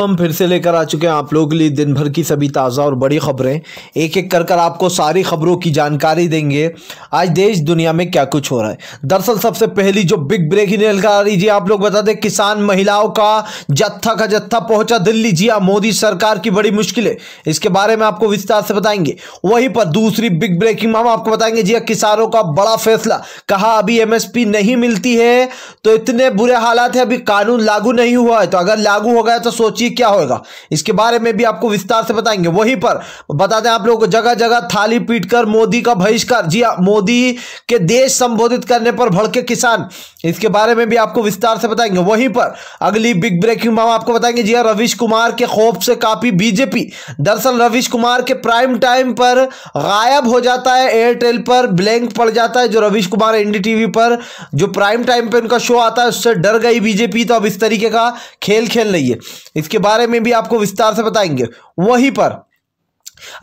हम फिर से लेकर आ चुके हैं आप लोगों के लिए दिन भर की सभी ताज़ा और बड़ी खबरें एक एक कर कर आपको सारी खबरों की जानकारी देंगे आज देश दुनिया में क्या कुछ हो रहा है दरअसल सबसे पहली जो बिग ब्रेकिंग रेल करा आप लोग बता दें किसान महिलाओं का जत्था का जत्था पहुंचा दिल्ली जी हाँ, मोदी सरकार की बड़ी मुश्किलें इसके बारे में आपको विस्तार से बताएंगे वहीं पर दूसरी बिग ब्रेकिंग हम आपको बताएंगे जी हाँ, किसानों का बड़ा फैसला कहा अभी एमएसपी नहीं मिलती है तो इतने बुरे हालात है अभी कानून लागू नहीं हुआ है तो अगर लागू हो गया तो सोचिए पर्ची क्या होगा इसके बारे में भी आपको विस्तार से बताएंगे वहीं पर बताते हैं आप लोगों को जगह जगह थाली पीट मोदी का बहिष्कार जी हाँ, मोदी के देश संबोधित करने पर भड़के किसान इसके बारे में भी आपको विस्तार से बताएंगे वहीं पर अगली बिग ब्रेकिंग हम आपको बताएंगे जी हाँ, रविश कुमार के खौफ से काफी बीजेपी दरअसल रविश कुमार के प्राइम टाइम पर गायब हो जाता है एयरटेल पर ब्लैंक पड़ जाता है जो रविश कुमार एनडीटीवी पर जो प्राइम टाइम पर उनका शो आता है उससे डर गई बीजेपी तो अब इस तरीके का खेल खेल रही है इसके उसके बारे में भी आपको विस्तार से बताएंगे वहीं पर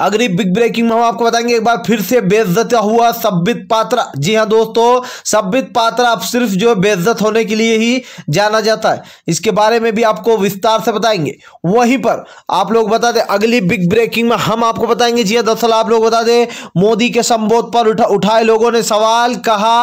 अगली बिग ब्रेकिंग में हम आपको बताएंगे एक बार फिर से बेइज्जत हुआ सब्बित पात्रा जी हाँ दोस्तों सब्बित पात्रा अब सिर्फ जो बेइज्जत होने के लिए ही जाना जाता है इसके बारे में भी आपको विस्तार से बताएंगे वहीं पर आप लोग बता दें अगली बिग ब्रेकिंग में हम आपको बताएंगे जी हाँ दरअसल आप लोग बता दें मोदी के संबोध पर उठा उठाए लोगों ने सवाल कहा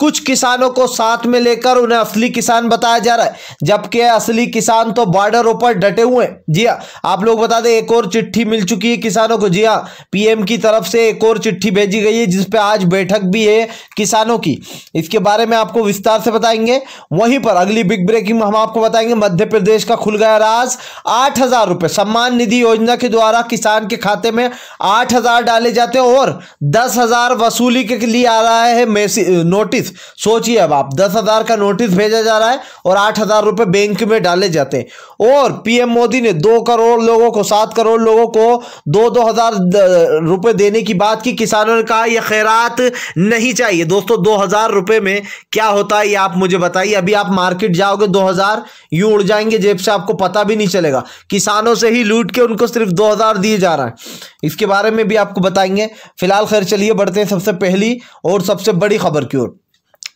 कुछ किसानों को साथ में लेकर उन्हें असली किसान बताया जा रहा है जबकि असली किसान तो बॉर्डर ऊपर डटे हुए हैं जी हाँ आप लोग बता दें एक और चिट्ठी मिल चुकी है किसानों को जी हाँ पीएम की तरफ से एक और चिट्ठी भेजी गई है जिसपे आज बैठक भी है किसानों की इसके बारे में आपको विस्तार से बताएंगे वहीं पर अगली बिग ब्रेकिंग हम आपको बताएंगे मध्य प्रदेश का खुल गया राज आठ हजार रुपये सम्मान निधि योजना के द्वारा किसान के खाते में आठ हजार डाले जाते हैं और दस हजार वसूली के लिए आ रहा है नोटिस नोटिस सोचिए अब आप दस हज़ार का नोटिस भेजा जा रहा है और आठ हज़ार रुपए बैंक में डाले जाते हैं और पीएम मोदी ने दो करोड़ लोगों को सात करोड़ लोगों को दो दो हज़ार रुपए देने की बात की किसानों ने कहा यह खैरात नहीं चाहिए दोस्तों दो हज़ार रुपए में क्या होता है ये आप मुझे बताइए अभी आप मार्केट जाओगे दो हज़ार यूँ उड़ जाएंगे जेब से आपको पता भी नहीं चलेगा किसानों से ही लूट के उनको सिर्फ दो हज़ार दिए जा रहा है इसके बारे में भी आपको बताएंगे फिलहाल खैर चलिए बढ़ते हैं सबसे पहली और सबसे बड़ी खबर की ओर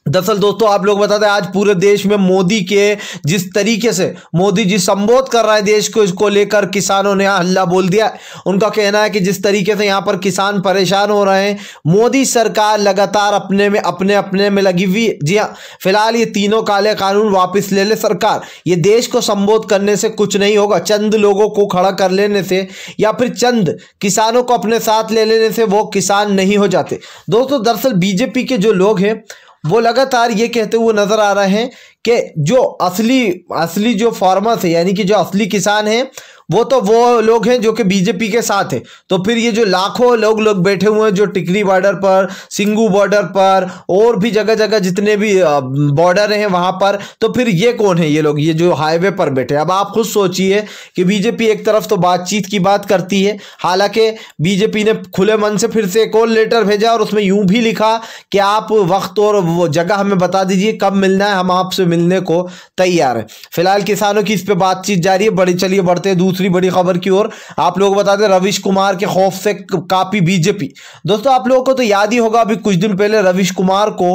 दरअसल दोस्तों आप लोग बताते हैं आज पूरे देश में मोदी के जिस तरीके से मोदी जी संबोध कर रहा है देश को इसको लेकर किसानों ने हल्ला बोल दिया उनका कहना है कि जिस तरीके से यहाँ पर किसान परेशान हो रहे हैं मोदी सरकार लगातार अपने में अपने अपने में लगी हुई जी हाँ फिलहाल ये तीनों काले कानून वापस ले ले सरकार ये देश को संबोध करने से कुछ नहीं होगा चंद लोगों को खड़ा कर लेने से या फिर चंद किसानों को अपने साथ ले लेने से वो किसान नहीं हो जाते दोस्तों दरअसल बीजेपी के जो लोग हैं वो लगातार ये कहते हुए नज़र आ रहे हैं कि जो असली असली जो फार्मर्स है यानी कि जो असली किसान हैं वो तो वो लोग हैं जो कि बीजेपी के साथ है तो फिर ये जो लाखों लोग लोग बैठे हुए हैं जो टिकरी बॉर्डर पर सिंगू बॉर्डर पर और भी जगह जगह जितने भी बॉर्डर हैं वहाँ पर तो फिर ये कौन है ये लोग ये जो हाईवे पर बैठे अब आप खुद सोचिए कि बीजेपी एक तरफ तो बातचीत की बात करती है हालांकि बीजेपी ने खुले मन से फिर से एक और लेटर भेजा और उसमें यूं भी लिखा कि आप वक्त और वो जगह हमें बता दीजिए कब मिलना है हम आपसे मिलने को तैयार है फिलहाल किसानों की इस पर बातचीत जारी है बड़ी चलिए बढ़ते हैं दूसरी बड़ी खबर की ओर आप लोग बता दें रविश कुमार के खौफ से काफी बीजेपी दोस्तों आप लोगों को तो याद ही होगा अभी कुछ दिन पहले रविश कुमार को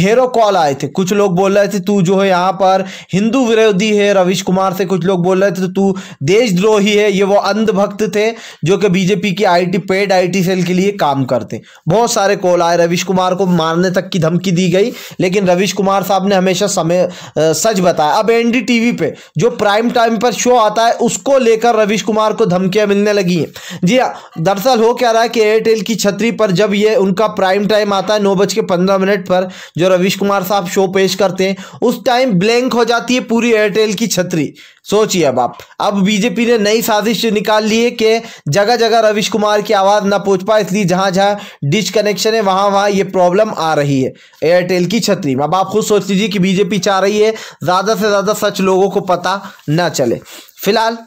ढेरों कॉल आए थे कुछ लोग बोल रहे थे तू जो है यहाँ पर हिंदू विरोधी है रविश कुमार से कुछ लोग बोल रहे थे तो तू देशद्रोही है ये वो अंधभक्त थे जो कि बीजेपी की आईटी पेड आईटी सेल के लिए काम करते बहुत सारे कॉल आए रविश कुमार को मारने तक की धमकी दी गई लेकिन रविश कुमार साहब ने हमेशा समय सच बताया अब एन पे जो प्राइम टाइम पर शो आता है उसको लेकर रवीश कुमार को धमकियां मिलने लगी हैं जी हाँ दरअसल हो क्या रहा है कि एयरटेल की छतरी पर जब ये उनका प्राइम टाइम आता है नौ बज के पंद्रह मिनट पर जो रविश कुमार साहब शो पेश करते हैं उस टाइम ब्लैंक हो जाती है पूरी एयरटेल की छतरी सोचिए अब आप अब बीजेपी ने नई साजिश निकाल ली है कि जगह जगह रविश कुमार की आवाज़ ना पहुंच पाए इसलिए जहां जहां डिश कनेक्शन है वहां वहां ये प्रॉब्लम आ रही है एयरटेल की छतरी में अब आप खुद सोच लीजिए कि बीजेपी चाह रही है ज़्यादा से ज़्यादा सच लोगों को पता ना चले फिलहाल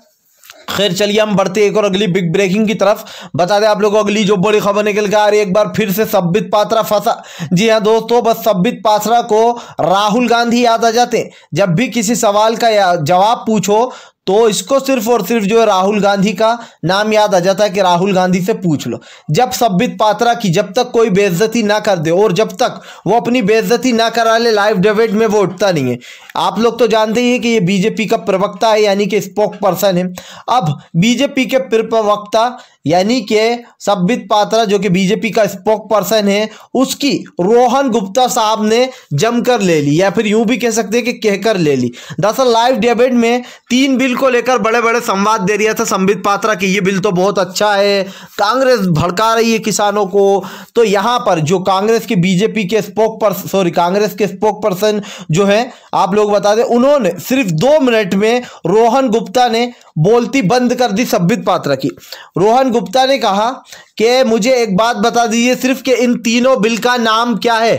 खैर चलिए हम बढ़ते एक और अगली बिग ब्रेकिंग की तरफ बता दें आप लोगों को अगली जो बड़ी खबर निकल के आ रही है एक बार फिर से सब्बित पात्रा फंसा जी हाँ दोस्तों बस सब्बित पात्रा को राहुल गांधी याद आ जाते जब भी किसी सवाल का जवाब पूछो तो इसको सिर्फ और सिर्फ जो है राहुल गांधी का नाम याद आ जाता है कि राहुल गांधी से पूछ लो जब सबित पात्रा की जब तक कोई बेइज्जती ना कर दे और जब तक वो अपनी बेइज्जती ना करा ले लाइव डिबेट में वो उठता नहीं है आप लोग तो जानते ही हैं कि ये बीजेपी का प्रवक्ता है यानी कि स्पोक पर्सन है अब बीजेपी के प्रवक्ता यानी कि सबित पात्रा जो कि बीजेपी का स्पोक पर्सन है उसकी रोहन गुप्ता साहब ने जमकर ले ली या फिर यूं भी कह सकते हैं कि कहकर ले ली दरअसल लाइव डिबेट में तीन बिल को लेकर बड़े बड़े संवाद दे रहा था संबित पात्रा कि ये बिल तो बहुत अच्छा है कांग्रेस भड़का रही है किसानों को तो यहाँ पर जो कांग्रेस के बीजेपी के स्पोक पर्सन सॉरी कांग्रेस के स्पोक पर्सन जो है आप लोग बता दें उन्होंने सिर्फ दो मिनट में रोहन गुप्ता ने बोलती बंद कर दी सब्बित पात्रा की रोहन गुप्ता ने कहा कि मुझे एक बात बता दीजिए सिर्फ कि इन तीनों बिल का नाम क्या है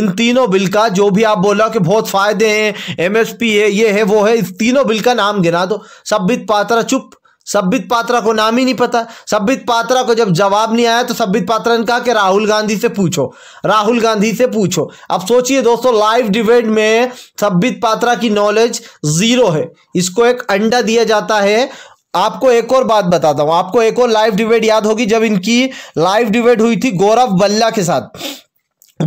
इन तीनों बिल का जो भी आप बोला कि बहुत फ़ायदे हैं एमएसपी है ये है वो है इस तीनों बिल का नाम गिना दो सबित पात्रा चुप सबित पात्रा को नाम ही नहीं पता सबित पात्रा को जब जवाब नहीं आया तो सबित पात्रा ने कहा कि राहुल गांधी से पूछो राहुल गांधी से पूछो अब सोचिए दोस्तों लाइव डिबेट में सबित पात्रा की नॉलेज ज़ीरो है इसको एक अंडा दिया जाता है आपको एक और बात बताता हूं आपको एक और लाइव डिबेट याद होगी जब इनकी लाइव डिबेट हुई थी गौरव बल्ला के साथ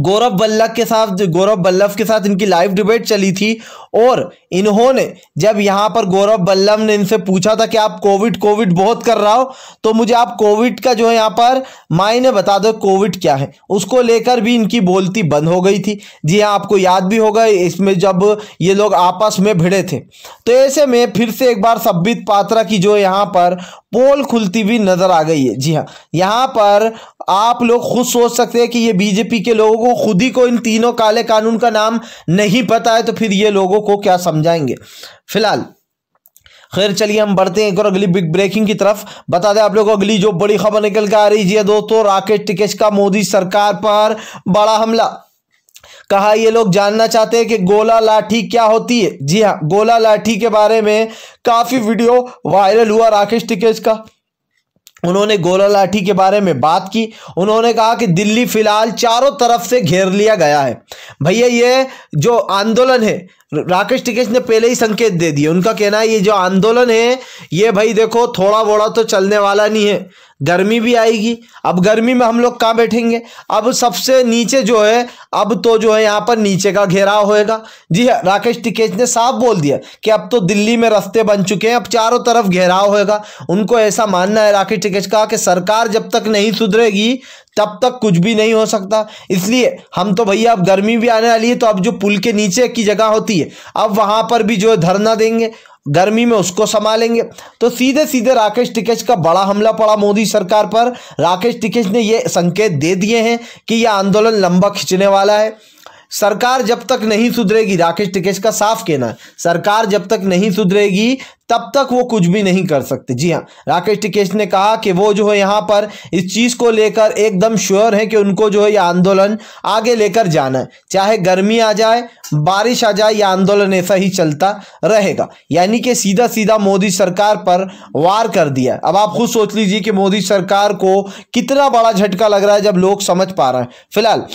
गौरव बल्लभ के साथ गौरव बल्लभ के साथ इनकी लाइव डिबेट चली थी और इन्होंने जब यहाँ पर गौरव बल्लभ ने इनसे पूछा था कि आप कोविड कोविड बहुत कर रहा हो तो मुझे आप कोविड का जो है यहाँ पर मायने बता दो कोविड क्या है उसको लेकर भी इनकी बोलती बंद हो गई थी जी हाँ आपको याद भी होगा इसमें जब ये लोग आपस में भिड़े थे तो ऐसे में फिर से एक बार सब्बित पात्रा की जो यहाँ पर पोल खुलती हुई नजर आ गई है जी हाँ यहाँ पर आप लोग खुद सोच सकते हैं कि ये बीजेपी के लोगों को खुद ही को इन तीनों काले कानून का नाम नहीं पता है तो फिर ये लोगों को क्या समझाएंगे फिलहाल खैर चलिए हम बढ़ते हैं एक और अगली बिग ब्रेकिंग की तरफ बता दें आप लोगों को अगली जो बड़ी खबर निकल के आ रही है दोस्तों राकेश टिकेश का मोदी सरकार पर बड़ा हमला कहा ये लोग जानना चाहते हैं कि गोला लाठी क्या होती है जी हाँ गोला लाठी के बारे में काफ़ी वीडियो वायरल हुआ राकेश टिकेश का उन्होंने गोला लाठी के बारे में बात की उन्होंने कहा कि दिल्ली फिलहाल चारों तरफ से घेर लिया गया है भैया ये जो आंदोलन है राकेश टिकेश ने पहले ही संकेत दे दिए उनका कहना है ये जो आंदोलन है ये भाई देखो थोड़ा बोड़ा तो चलने वाला नहीं है गर्मी भी आएगी अब गर्मी में हम लोग कहाँ बैठेंगे अब सबसे नीचे जो है अब तो जो है यहाँ पर नीचे का घेराव होएगा जी हाँ, राकेश टिकेश ने साफ बोल दिया कि अब तो दिल्ली में रास्ते बन चुके हैं अब चारों तरफ घेराव होएगा उनको ऐसा मानना है राकेश टिकेश का कि सरकार जब तक नहीं सुधरेगी तब तक कुछ भी नहीं हो सकता इसलिए हम तो भैया अब गर्मी भी आने वाली है तो अब जो पुल के नीचे की जगह होती है अब वहाँ पर भी जो है धरना देंगे गर्मी में उसको संभालेंगे तो सीधे सीधे राकेश टिकेश का बड़ा हमला पड़ा मोदी सरकार पर राकेश टिकेश ने ये संकेत दे दिए हैं कि यह आंदोलन लंबा खींचने वाला है सरकार जब तक नहीं सुधरेगी राकेश टिकेश का साफ कहना है सरकार जब तक नहीं सुधरेगी तब तक वो कुछ भी नहीं कर सकते जी हाँ राकेश टिकेश ने कहा कि वो जो है यहाँ पर इस चीज़ को लेकर एकदम श्योर है कि उनको जो है ये आंदोलन आगे लेकर जाना है चाहे गर्मी आ जाए बारिश आ जाए या आंदोलन ऐसा ही चलता रहेगा यानी कि सीधा सीधा मोदी सरकार पर वार कर दिया अब आप खुद सोच लीजिए कि मोदी सरकार को कितना बड़ा झटका लग रहा है जब लोग समझ पा रहे हैं फिलहाल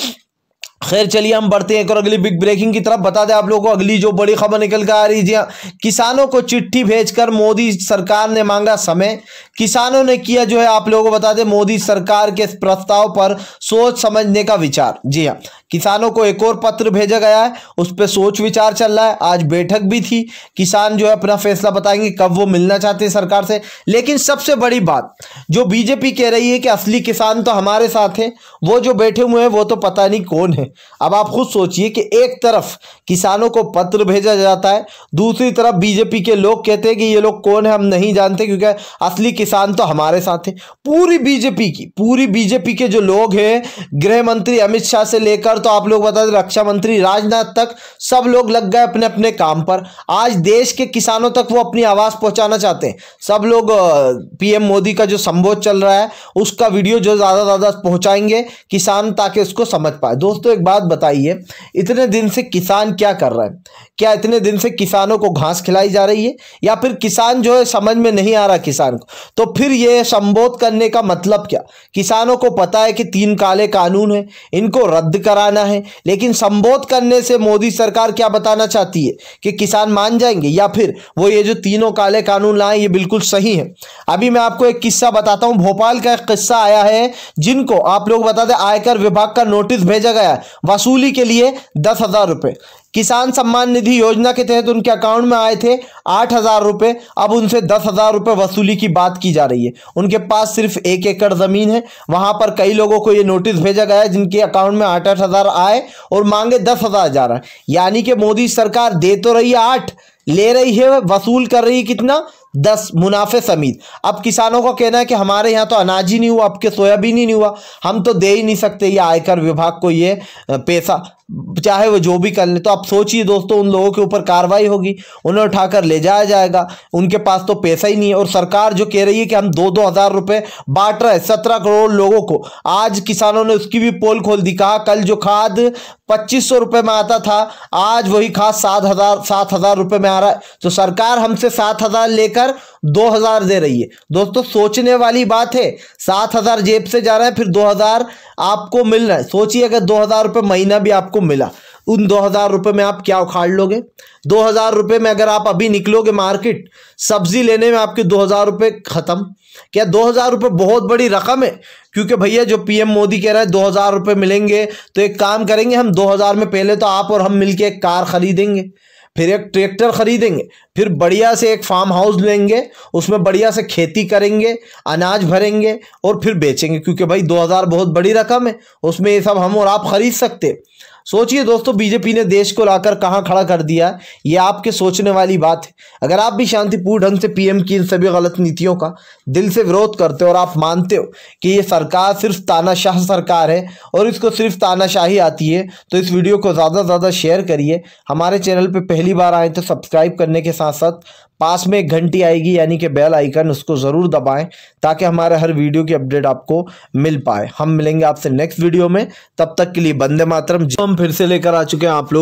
खैर चलिए हम बढ़ते हैं एक और अगली बिग ब्रेकिंग की तरफ बता दें आप लोगों को अगली जो बड़ी खबर निकल कर आ रही है हाँ, किसानों को चिट्ठी भेजकर मोदी सरकार ने मांगा समय किसानों ने किया जो है आप लोगों को बता दें मोदी सरकार के प्रस्ताव पर सोच समझने का विचार जी हाँ किसानों को एक और पत्र भेजा गया है उस पर सोच विचार चल रहा है आज बैठक भी थी किसान जो है अपना फैसला बताएंगे कब वो मिलना चाहते हैं सरकार से लेकिन सबसे बड़ी बात जो बीजेपी कह रही है कि असली किसान तो हमारे साथ हैं वो जो बैठे हुए हैं वो तो पता नहीं कौन है अब आप खुद सोचिए कि एक तरफ किसानों को पत्र भेजा जाता है दूसरी तरफ बीजेपी के लोग कहते हैं कि ये लोग कौन है हम नहीं जानते क्योंकि असली किसान तो हमारे साथ है पूरी बीजेपी की पूरी बीजेपी के जो लोग हैं गृह मंत्री अमित शाह से लेकर पर तो आप लोग बता दें रक्षा मंत्री राजनाथ तक सब लोग लग गए अपने अपने काम पर आज देश के किसानों तक वो अपनी आवाज़ पहुंचाना चाहते हैं सब लोग पीएम मोदी का जो संबोध चल रहा है उसका वीडियो जो ज़्यादा ज़्यादा पहुंचाएंगे किसान ताकि उसको समझ पाए दोस्तों एक बात बताइए इतने दिन से किसान क्या कर रहा है क्या इतने दिन से किसानों को घास खिलाई जा रही है या फिर किसान जो है समझ में नहीं आ रहा किसान को तो फिर ये संबोध करने का मतलब क्या किसानों को पता है कि तीन काले कानून है इनको रद्द करा लगाना है लेकिन संबोध करने से मोदी सरकार क्या बताना चाहती है कि किसान मान जाएंगे या फिर वो ये जो तीनों काले कानून लाए ये बिल्कुल सही है अभी मैं आपको एक किस्सा बताता हूँ भोपाल का एक किस्सा आया है जिनको आप लोग बताते आयकर विभाग का नोटिस भेजा गया वसूली के लिए दस हजार रुपये किसान सम्मान निधि योजना के तहत उनके अकाउंट में आए थे आठ हज़ार रुपए अब उनसे दस हज़ार रुपये वसूली की बात की जा रही है उनके पास सिर्फ एक एकड़ ज़मीन है वहां पर कई लोगों को ये नोटिस भेजा गया है जिनके अकाउंट में आठ आठ हज़ार आए और मांगे दस हज़ार जा रहा है यानी कि मोदी सरकार दे तो रही है आठ ले रही है वसूल कर रही है कितना दस मुनाफे समीत अब किसानों का कहना है कि हमारे यहाँ तो अनाज ही नहीं हुआ आपके सोयाबीन ही नहीं हुआ हम तो दे ही नहीं सकते ये आयकर विभाग को ये पैसा चाहे वो जो भी कर ले तो आप सोचिए दोस्तों उन लोगों के ऊपर कार्रवाई होगी उन्हें उठाकर ले जाया जाएगा उनके पास तो पैसा ही नहीं है और सरकार जो कह रही है कि हम दो दो हज़ार रुपये बांट रहे सत्रह करोड़ लोगों को आज किसानों ने उसकी भी पोल खोल दी कहा कल जो खाद पच्चीस सौ रुपये में आता था आज वही खाद सात हज़ार सात हज़ार रुपये में आ रहा है तो सरकार हमसे सात हज़ार लेकर हजार दो हजार दे रही है दोस्तों सोचने वाली बात है सात हजार जेब से जा रहा है फिर दो हजार आपको मिल रहा है सोचिए अगर दो हजार रुपये महीना भी आपको मिला उन दो हज़ार रुपये में आप क्या उखाड़ लोगे दो हज़ार रुपये में अगर आप अभी निकलोगे मार्केट सब्जी लेने में आपके दो हज़ार रुपये ख़त्म क्या दो हज़ार रुपये बहुत बड़ी रकम है क्योंकि भैया जो पीएम मोदी कह रहा है दो हज़ार रुपये मिलेंगे तो एक काम करेंगे हम दो हज़ार में पहले तो आप और हम मिलके एक कार ख़रीदेंगे फिर एक ट्रैक्टर खरीदेंगे फिर बढ़िया से एक फार्म हाउस लेंगे उसमें बढ़िया से खेती करेंगे अनाज भरेंगे और फिर बेचेंगे क्योंकि भाई 2000 बहुत बड़ी रकम है उसमें ये सब हम और आप खरीद सकते सोचिए दोस्तों बीजेपी ने देश को लाकर कहाँ खड़ा कर दिया ये आपके सोचने वाली बात है अगर आप भी शांतिपूर्ण ढंग से पीएम की इन सभी गलत नीतियों का दिल से विरोध करते हो और आप मानते हो कि ये सरकार सिर्फ तानाशाह सरकार है और इसको सिर्फ तानाशाही आती है तो इस वीडियो को ज़्यादा से ज़्यादा शेयर करिए हमारे चैनल पर पहली बार आए तो सब्सक्राइब करने के साथ साथ पास में एक घंटी आएगी यानी कि बेल आइकन उसको ज़रूर दबाएं ताकि हमारे हर वीडियो की अपडेट आपको मिल पाए हम मिलेंगे आपसे नेक्स्ट वीडियो में तब तक के लिए बंदे मातरम हम फिर से लेकर आ चुके हैं आप लोग